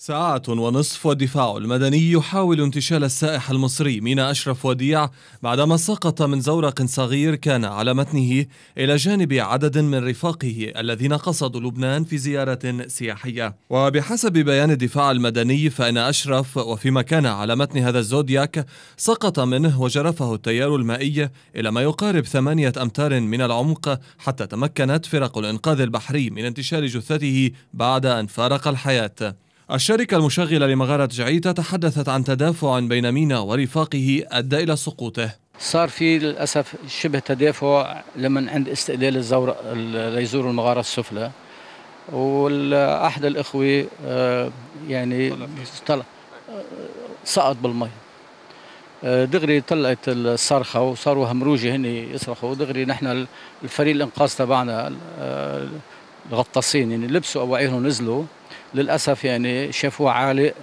ساعة ونصف والدفاع المدني يحاول انتشال السائح المصري مينا أشرف وديع بعدما سقط من زورق صغير كان على متنه إلى جانب عدد من رفاقه الذين قصدوا لبنان في زيارة سياحية وبحسب بيان الدفاع المدني فإن أشرف وفيما كان على متن هذا الزودياك سقط منه وجرفه التيار المائي إلى ما يقارب ثمانية أمتار من العمق حتى تمكنت فرق الإنقاذ البحري من انتشال جثته بعد أن فارق الحياة الشركة المشغلة لمغارة جعيتا تحدثت عن تدافع بين مينا ورفاقه أدى إلى سقوطه صار في للأسف شبه تدافع لمن عند استئذان الزورق ليزوروا المغارة السفلى وأحد الإخوة آه، يعني طلع آه، سقط بالمي آه، دغري طلعت الصرخة وصاروا همروجة هن يصرخوا دغري نحن الفريق الإنقاذ تبعنا الغطاسين يعني لبسوا أواعيهم ونزلوا للاسف يعني شافوه عالق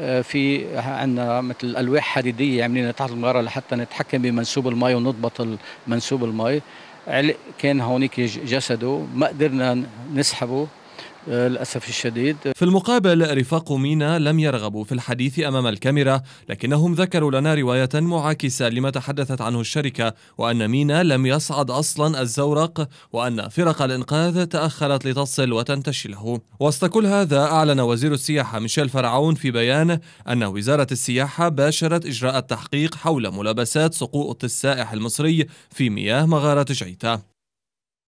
آه، في عندنا مثل الواح حديديه عاملينها يعني تحت المغاره لحتى نتحكم بمنسوب المي ونضبط منسوب المي علق كان هونيك جسده ما قدرنا نسحبه آه، للأسف الشديد في المقابل رفاق مينا لم يرغبوا في الحديث أمام الكاميرا لكنهم ذكروا لنا رواية معاكسة لما تحدثت عنه الشركة وأن مينا لم يصعد أصلا الزورق وأن فرق الإنقاذ تأخرت لتصل وتنتشله وسط كل هذا أعلن وزير السياحة ميشيل فرعون في بيان أن وزارة السياحة باشرت إجراء التحقيق حول ملابسات سقوط السائح المصري في مياه مغارة جعيتا